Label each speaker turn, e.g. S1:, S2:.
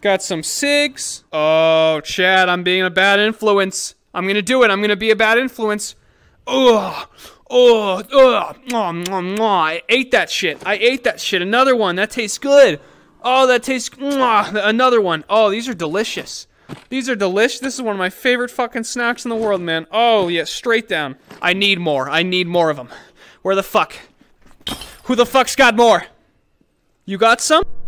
S1: Got some cigs. Oh, Chad, I'm being a bad influence. I'm gonna do it. I'm gonna be a bad influence. Ugh. Oh, oh, oh, I ate that shit. I ate that shit. Another one. That tastes good. Oh, that tastes. Another one. Oh, these are delicious. These are delish. This is one of my favorite fucking snacks in the world, man. Oh, yeah, straight down. I need more. I need more of them. Where the fuck? Who the fuck's got more? You got some?